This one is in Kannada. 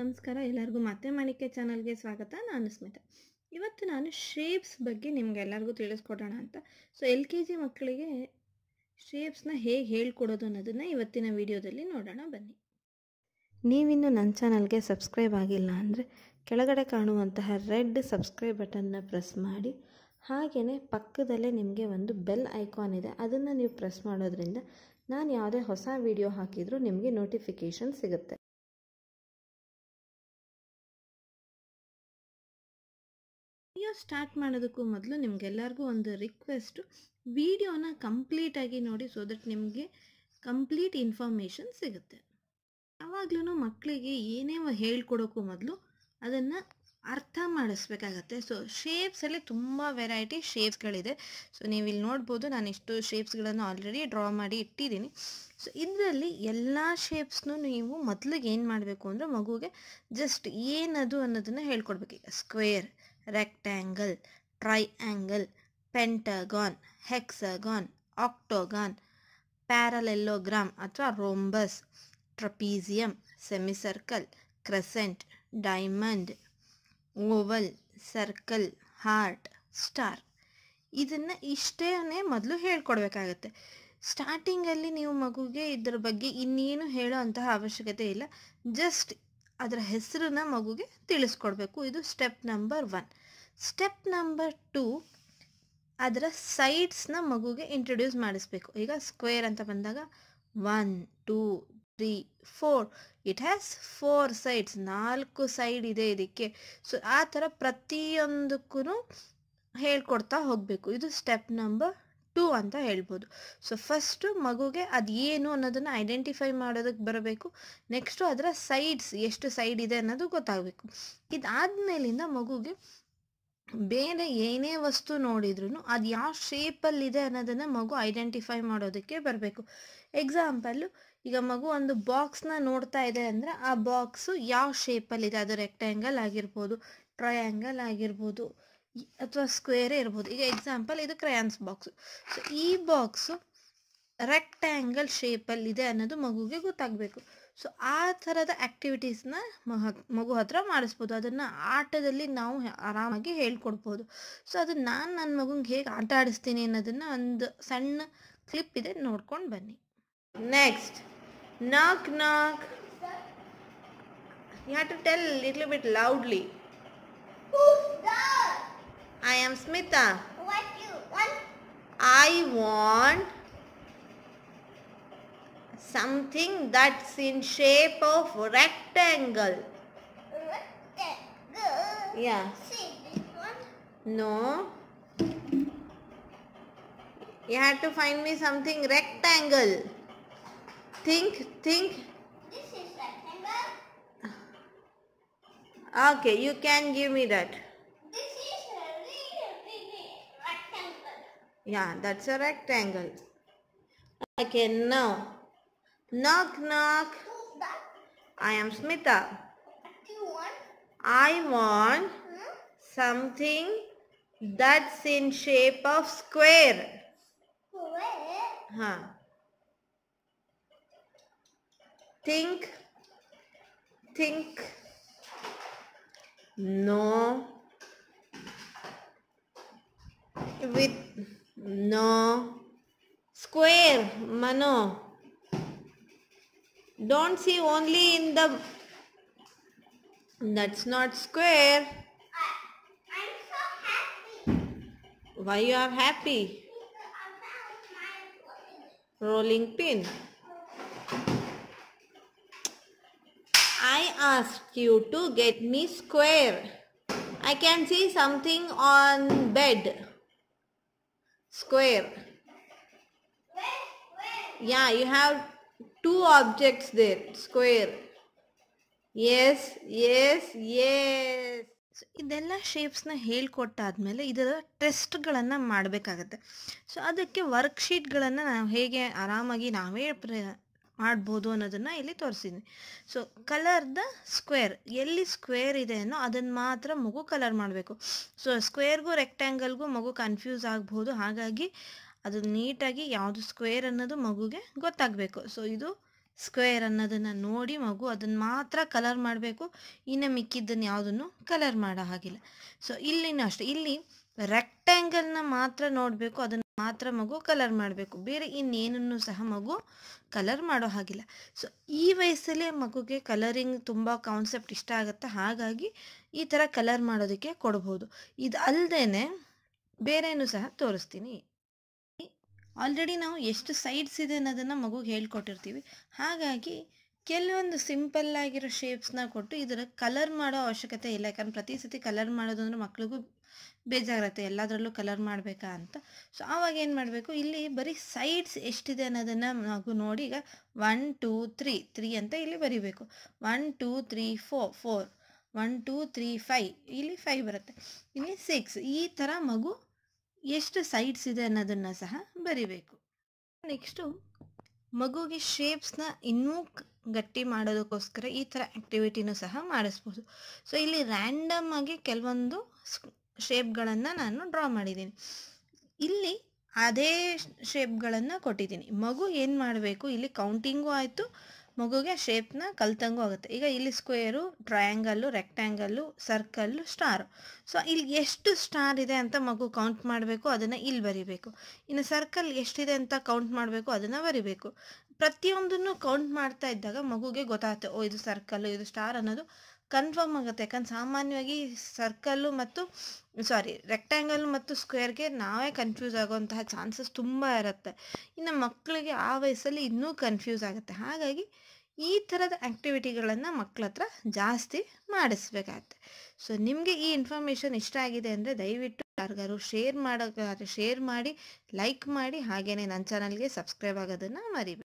ನಮಸ್ಕಾರ ಎಲ್ಲರಿಗೂ ಮತ್ತೆ ಮಣಿಕೆ ಚಾನಲ್ಗೆ ಸ್ವಾಗತ ನಾನು ಸ್ಮಿತಾ ಇವತ್ತು ನಾನು ಶೇಪ್ಸ್ ಬಗ್ಗೆ ಎಲ್ಲರಿಗೂ ತಿಳಿಸ್ಕೊಡೋಣ ಅಂತ ಸೊ ಎಲ್ ಕೆ ಜಿ ಮಕ್ಕಳಿಗೆ ಶೇಪ್ಸ್ನ ಹೇಗೆ ಹೇಳ್ಕೊಡೋದು ಅನ್ನೋದನ್ನು ಇವತ್ತಿನ ವಿಡಿಯೋದಲ್ಲಿ ನೋಡೋಣ ಬನ್ನಿ ನೀವಿನ್ನು ನನ್ನ ಚಾನಲ್ಗೆ ಸಬ್ಸ್ಕ್ರೈಬ್ ಆಗಿಲ್ಲ ಅಂದರೆ ಕೆಳಗಡೆ ಕಾಣುವಂತಹ ರೆಡ್ ಸಬ್ಸ್ಕ್ರೈಬ್ ಬಟನ್ನ ಪ್ರೆಸ್ ಮಾಡಿ ಹಾಗೆಯೇ ಪಕ್ಕದಲ್ಲೇ ನಿಮಗೆ ಒಂದು ಬೆಲ್ ಐಕಾನ್ ಇದೆ ಅದನ್ನು ನೀವು ಪ್ರೆಸ್ ಮಾಡೋದ್ರಿಂದ ನಾನು ಯಾವುದೇ ಹೊಸ ವಿಡಿಯೋ ಹಾಕಿದರೂ ನಿಮಗೆ ನೋಟಿಫಿಕೇಷನ್ ಸಿಗುತ್ತೆ ಸ್ಟಾರ್ಟ್ ಮಾಡೋದಕ್ಕೂ ಮೊದಲು ನಿಮಗೆಲ್ಲರಿಗೂ ಒಂದು ರಿಕ್ವೆಸ್ಟು ವಿಡಿಯೋನ ಕಂಪ್ಲೀಟಾಗಿ ನೋಡಿ ಸೊ ದಟ್ ನಿಮಗೆ ಕಂಪ್ಲೀಟ್ ಇನ್ಫಾರ್ಮೇಷನ್ ಸಿಗುತ್ತೆ ಯಾವಾಗ್ಲೂ ಮಕ್ಕಳಿಗೆ ಏನೇ ಹೇಳ್ಕೊಡೋಕ್ಕೂ ಮೊದಲು ಅದನ್ನು ಅರ್ಥ ಮಾಡಿಸ್ಬೇಕಾಗತ್ತೆ ಸೊ ಶೇಪ್ಸಲ್ಲಿ ತುಂಬ ವೆರೈಟಿ ಶೇಪ್ಸ್ಗಳಿದೆ ಸೊ ನೀವು ಇಲ್ಲಿ ನೋಡ್ಬೋದು ನಾನು ಇಷ್ಟು ಶೇಪ್ಸ್ಗಳನ್ನು ಆಲ್ರೆಡಿ ಡ್ರಾ ಮಾಡಿ ಇಟ್ಟಿದ್ದೀನಿ ಸೊ ಇದರಲ್ಲಿ ಎಲ್ಲ ಶೇಪ್ಸ್ನೂ ನೀವು ಮೊದಲಿಗೆ ಏನು ಮಾಡಬೇಕು ಅಂದರೆ ಮಗುಗೆ ಜಸ್ಟ್ ಏನದು ಅನ್ನೋದನ್ನು ಹೇಳ್ಕೊಡ್ಬೇಕು ಈಗ ಸ್ಕ್ವೇರ್ ರೆಕ್ಟ್ಯಾಂಗಲ್ ಟ್ರೈ ಪೆಂಟಗಾನ್ ಹೆಕ್ಸಗಾನ್ ಆಕ್ಟೊಗಾನ್ ಪ್ಯಾರಲೆಲ್ಲೋಗ್ರಾಮ್ ಅಥವಾ rhombus trapezium semicircle crescent diamond oval circle heart star ಇದನ್ನು ಇಷ್ಟೇ ಮೊದಲು ಹೇಳ್ಕೊಡ್ಬೇಕಾಗತ್ತೆ ಸ್ಟಾರ್ಟಿಂಗಲ್ಲಿ ನೀವು ಮಗುಗೆ ಇದ್ರ ಬಗ್ಗೆ ಇನ್ನೇನು ಹೇಳೋ ಅಂತಹ ಅವಶ್ಯಕತೆ ಇಲ್ಲ ಜಸ್ಟ್ ಅದರ ಹೆಸರನ್ನ ಮಗುಗೆ ತಿಳಿಸ್ಕೊಡ್ಬೇಕು ಇದು step number one step number two ಅದರ ಸೈಡ್ಸ್ನ ಮಗುಗೆ ಇಂಟ್ರೊಡ್ಯೂಸ್ ಮಾಡಿಸ್ಬೇಕು ಈಗ ಸ್ಕ್ವೇರ್ ಅಂತ ಬಂದಾಗ one two three four it has four sides ನಾಲ್ಕು ಸೈಡ್ ಇದೆ ಇದಕ್ಕೆ ಸೊ ಆ ಥರ ಪ್ರತಿಯೊಂದಕ್ಕೂ ಹೇಳ್ಕೊಡ್ತಾ ಹೋಗಬೇಕು ಇದು ಸ್ಟೆಪ್ ನಂಬರ್ ಟು ಅಂತ ಹೇಳ್ಬೋದು ಸೊ ಫಸ್ಟು ಮಗುಗೆ ಅದು ಏನು ಅನ್ನೋದನ್ನು ಐಡೆಂಟಿಫೈ ಮಾಡೋದಕ್ಕೆ ಬರಬೇಕು ನೆಕ್ಸ್ಟು ಅದರ ಸೈಡ್ಸ್ ಎಷ್ಟು ಸೈಡ್ ಇದೆ ಅನ್ನೋದು ಗೊತ್ತಾಗಬೇಕು ಇದಾದ್ಮೇಲಿಂದ ಮಗುಗೆ ಬೇರೆ ಏನೇ ವಸ್ತು ನೋಡಿದ್ರು ಅದು ಯಾವ ಶೇಪಲ್ಲಿದೆ ಅನ್ನೋದನ್ನು ಮಗು ಐಡೆಂಟಿಫೈ ಮಾಡೋದಕ್ಕೆ ಬರಬೇಕು ಎಕ್ಸಾಂಪಲ್ಲು ಈಗ ಮಗು ಒಂದು ಬಾಕ್ಸ್ನ ನೋಡ್ತಾ ಇದೆ ಅಂದರೆ ಆ ಬಾಕ್ಸು ಯಾವ ಶೇಪಲ್ಲಿದೆ ಅದು ರೆಕ್ಟ್ಯಾಂಗಲ್ ಆಗಿರ್ಬೋದು ಟ್ರಯಾಂಗಲ್ ಆಗಿರ್ಬೋದು ಅಥವಾ ಸ್ಕ್ವೇರೇ ಇರ್ಬೋದು ಈಗ ಎಕ್ಸಾಂಪಲ್ ಇದು ಕ್ರಯಾನ್ಸ್ ಬಾಕ್ಸು ಸೊ ಈ ಬಾಕ್ಸು ರೆಕ್ಟ್ಯಾಂಗಲ್ ಶೇಪಲ್ಲಿ ಇದೆ ಅನ್ನೋದು ಮಗುಗೆ ಗೊತ್ತಾಗಬೇಕು ಸೊ ಆ ಥರದ ಆ್ಯಕ್ಟಿವಿಟೀಸ್ನ ಮಗು ಹತ್ರ ಮಾಡಿಸ್ಬೋದು ಅದನ್ನು ಆಟದಲ್ಲಿ ನಾವು ಆರಾಮಾಗಿ ಹೇಳ್ಕೊಡ್ಬೋದು ಸೊ ಅದು ನಾನು ನನ್ನ ಮಗುಗೆ ಹೇಗೆ ಆಟ ಆಡಿಸ್ತೀನಿ ಅನ್ನೋದನ್ನು ಒಂದು ಸಣ್ಣ ಕ್ಲಿಪ್ ಇದೆ ನೋಡ್ಕೊಂಡು ಬನ್ನಿ next knock knock you have to tell little bit loudly I am Smita. What you want? I want something that's in shape of rectangle. Rectangle? Yeah. See this one? No. You have to find me something rectangle. Think, think. This is rectangle. Okay, you can give me that. Yeah, that's a rectangle. Okay, now. Knock, knock. I am Smita. What do you want? I want hmm? something that's in shape of square. Square? Huh. Think. Think. No. With no. Square, Mano. Don't see only in the... That's not square. I, so Why you are happy? Rolling pin. I asked you to get me square. I can see something on bed. Square yeah you have two objects there. Square S S S ಇದೆಲ್ಲ ಶೇಪ್ಸ್ನ ಹೇಳ್ಕೊಟ್ಟಾದ್ಮೇಲೆ ಇದರ ಟೆಸ್ಟ್ಗಳನ್ನು ಮಾಡಬೇಕಾಗತ್ತೆ ಸೊ ಅದಕ್ಕೆ ವರ್ಕ್ಶೀಟ್ಗಳನ್ನು ನಾವು ಹೇಗೆ ಆರಾಮಾಗಿ ನಾವೇ ಪ್ರೇ ಮಾಡ್ಬೋದು ಅನ್ನೋದನ್ನು ಇಲ್ಲಿ ತೋರಿಸಿದ್ದೀನಿ ಸೊ ಕಲರ್ ದ ಸ್ಕ್ವೇರ್ ಎಲ್ಲಿ ಸ್ಕ್ವೇರ್ ಇದೆ ಅನ್ನೋ ಅದನ್ನು ಮಾತ್ರ ಮಗು ಕಲರ್ ಮಾಡಬೇಕು ಸೊ ಸ್ಕ್ವೇರ್ಗೂ ರೆಕ್ಟ್ಯಾಂಗಲ್ಗೂ ಮಗು ಕನ್ಫ್ಯೂಸ್ ಆಗ್ಬೋದು ಹಾಗಾಗಿ ಅದು ನೀಟಾಗಿ ಯಾವುದು ಸ್ಕ್ವೇರ್ ಅನ್ನೋದು ಮಗುಗೆ ಗೊತ್ತಾಗಬೇಕು ಸೊ ಇದು ಸ್ಕ್ವೇರ್ ಅನ್ನೋದನ್ನು ನೋಡಿ ಮಗು ಅದನ್ನು ಮಾತ್ರ ಕಲರ್ ಮಾಡಬೇಕು ಇನ್ನು ಮಿಕ್ಕಿದ್ದನ್ನು ಯಾವುದನ್ನು ಕಲರ್ ಮಾಡೋ ಹಾಗಿಲ್ಲ ಸೊ ಇಲ್ಲಿನೂ ಅಷ್ಟೇ ಇಲ್ಲಿ ರೆಕ್ಟ್ಯಾಂಗಲ್ನ ಮಾತ್ರ ನೋಡಬೇಕು ಅದನ್ನು ಮಾತ್ರ ಮಗು ಕಲರ್ ಮಾಡಬೇಕು ಬೇರೆ ಇನ್ನೇನನ್ನು ಸಹ ಮಗು ಕಲರ್ ಮಾಡೋ ಹಾಗಿಲ್ಲ ಸೊ ಈ ವಯಸ್ಸಲ್ಲೇ ಮಗುಗೆ ಕಲರಿಂಗ್ ತುಂಬ ಕಾನ್ಸೆಪ್ಟ್ ಇಷ್ಟ ಆಗುತ್ತೆ ಹಾಗಾಗಿ ಈ ಥರ ಕಲರ್ ಮಾಡೋದಕ್ಕೆ ಕೊಡ್ಬೋದು ಇದು ಅಲ್ಲದೇ ಬೇರೆಯೂ ಸಹ ತೋರಿಸ್ತೀನಿ ಆಲ್ರೆಡಿ ನಾವು ಎಷ್ಟು ಸೈಡ್ಸ್ ಇದೆ ಅನ್ನೋದನ್ನು ಮಗುಗೆ ಹೇಳ್ಕೊಟ್ಟಿರ್ತೀವಿ ಹಾಗಾಗಿ ಕೆಲವೊಂದು ಸಿಂಪಲ್ ಆಗಿರೋ ಶೇಪ್ಸ್ನ ಕೊಟ್ಟು ಇದರ ಕಲರ್ ಮಾಡೋ ಅವಶ್ಯಕತೆ ಇಲ್ಲ ಯಾಕಂದ್ರೆ ಪ್ರತಿ ಸತಿ ಕಲರ್ ಮಾಡೋದು ಅಂದರೆ ಮಕ್ಳಿಗೂ ಬೇಜಾರಾಗುತ್ತೆ ಎಲ್ಲದರಲ್ಲೂ ಕಲರ್ ಮಾಡಬೇಕಾ ಅಂತ ಸೊ ಆವಾಗ ಏನು ಮಾಡಬೇಕು ಇಲ್ಲಿ ಬರೀ ಸೈಡ್ಸ್ ಎಷ್ಟಿದೆ ಅನ್ನೋದನ್ನು ನಾವು ನೋಡಿ ಈಗ ಒನ್ ಟೂ ತ್ರೀ ತ್ರೀ ಅಂತ ಇಲ್ಲಿ ಬರೀಬೇಕು one two three four four one two three five ಇಲ್ಲಿ ಫೈ ಬರುತ್ತೆ ಇಲ್ಲಿ ಸಿಕ್ಸ್ ಈ ಥರ ಮಗು ಎಷ್ಟು ಸೈಡ್ಸ್ ಇದೆ ಅನ್ನೋದನ್ನು ಸಹ ಬರಿಬೇಕು ನೆಕ್ಸ್ಟು ಮಗುಗೆ ಶೇಪ್ಸ್ನ ಇನ್ನೂ ಗಟ್ಟಿ ಮಾಡೋದಕ್ಕೋಸ್ಕರ ಈ ಥರ ಆ್ಯಕ್ಟಿವಿಟಿನೂ ಸಹ ಮಾಡಿಸ್ಬೋದು ಸೊ ಇಲ್ಲಿ ರ್ಯಾಂಡಮ್ ಆಗಿ ಕೆಲವೊಂದು ಶೇಪ್ಗಳನ್ನು ನಾನು ಡ್ರಾ ಮಾಡಿದ್ದೀನಿ ಇಲ್ಲಿ ಅದೇ ಶೇಪ್ಗಳನ್ನು ಕೊಟ್ಟಿದ್ದೀನಿ ಮಗು ಏನು ಮಾಡಬೇಕು ಇಲ್ಲಿ ಕೌಂಟಿಂಗು ಆಯಿತು ಮಗುಗೆ ಶೇಪ್ನ ಕಲ್ತಂಗೂ ಆಗುತ್ತೆ ಈಗ ಇಲ್ಲಿ square triangle rectangle circle star so ಇಲ್ಲಿ ಎಷ್ಟು ಸ್ಟಾರ್ ಇದೆ ಅಂತ ಮಗು ಕೌಂಟ್ ಮಾಡಬೇಕು ಅದನ್ನು ಇಲ್ಲಿ ಬರಿಬೇಕು ಇನ್ನು ಸರ್ಕಲ್ ಎಷ್ಟಿದೆ ಅಂತ ಕೌಂಟ್ ಮಾಡಬೇಕು ಅದನ್ನು ಬರಿಬೇಕು ಪ್ರತಿಯೊಂದನ್ನು ಕೌಂಟ್ ಮಾಡ್ತಾ ಇದ್ದಾಗ ಮಗುಗೆ ಗೊತ್ತಾಗುತ್ತೆ ಓ ಇದು ಸರ್ಕಲ್ಲು ಇದು ಸ್ಟಾರ್ ಅನ್ನೋದು ಕನ್ಫರ್ಮ್ ಆಗುತ್ತೆ ಯಾಕಂದ್ರೆ ಸಾಮಾನ್ಯವಾಗಿ ಸರ್ಕಲ್ಲು ಮತ್ತು ಸಾರಿ ರೆಕ್ಟ್ಯಾಂಗಲ್ ಮತ್ತು ಸ್ಕ್ವೇರ್ಗೆ ನಾವೇ ಕನ್ಫ್ಯೂಸ್ ಆಗೋವಂತಹ ಚಾನ್ಸಸ್ ತುಂಬ ಇರುತ್ತೆ ಇನ್ನು ಮಕ್ಕಳಿಗೆ ಆ ವಯಸ್ಸಲ್ಲಿ ಇನ್ನೂ ಕನ್ಫ್ಯೂಸ್ ಆಗುತ್ತೆ ಹಾಗಾಗಿ ಈ ಥರದ ಆ್ಯಕ್ಟಿವಿಟಿಗಳನ್ನು ಮಕ್ಕಳ ಹತ್ರ ಜಾಸ್ತಿ ಮಾಡಿಸ್ಬೇಕಾಗತ್ತೆ ಸೊ ನಿಮಗೆ ಈ ಇನ್ಫಾರ್ಮೇಷನ್ ಇಷ್ಟ ಆಗಿದೆ ಅಂದರೆ ದಯವಿಟ್ಟು ಯಾರಿಗಾರು ಶೇರ್ ಮಾಡೋಕ್ಕಾದ್ರೆ ಶೇರ್ ಮಾಡಿ ಲೈಕ್ ಮಾಡಿ ಹಾಗೆಯೇ ನನ್ನ ಚಾನಲ್ಗೆ ಸಬ್ಸ್ಕ್ರೈಬ್ ಆಗೋದನ್ನು ಮರಿಬೇಕು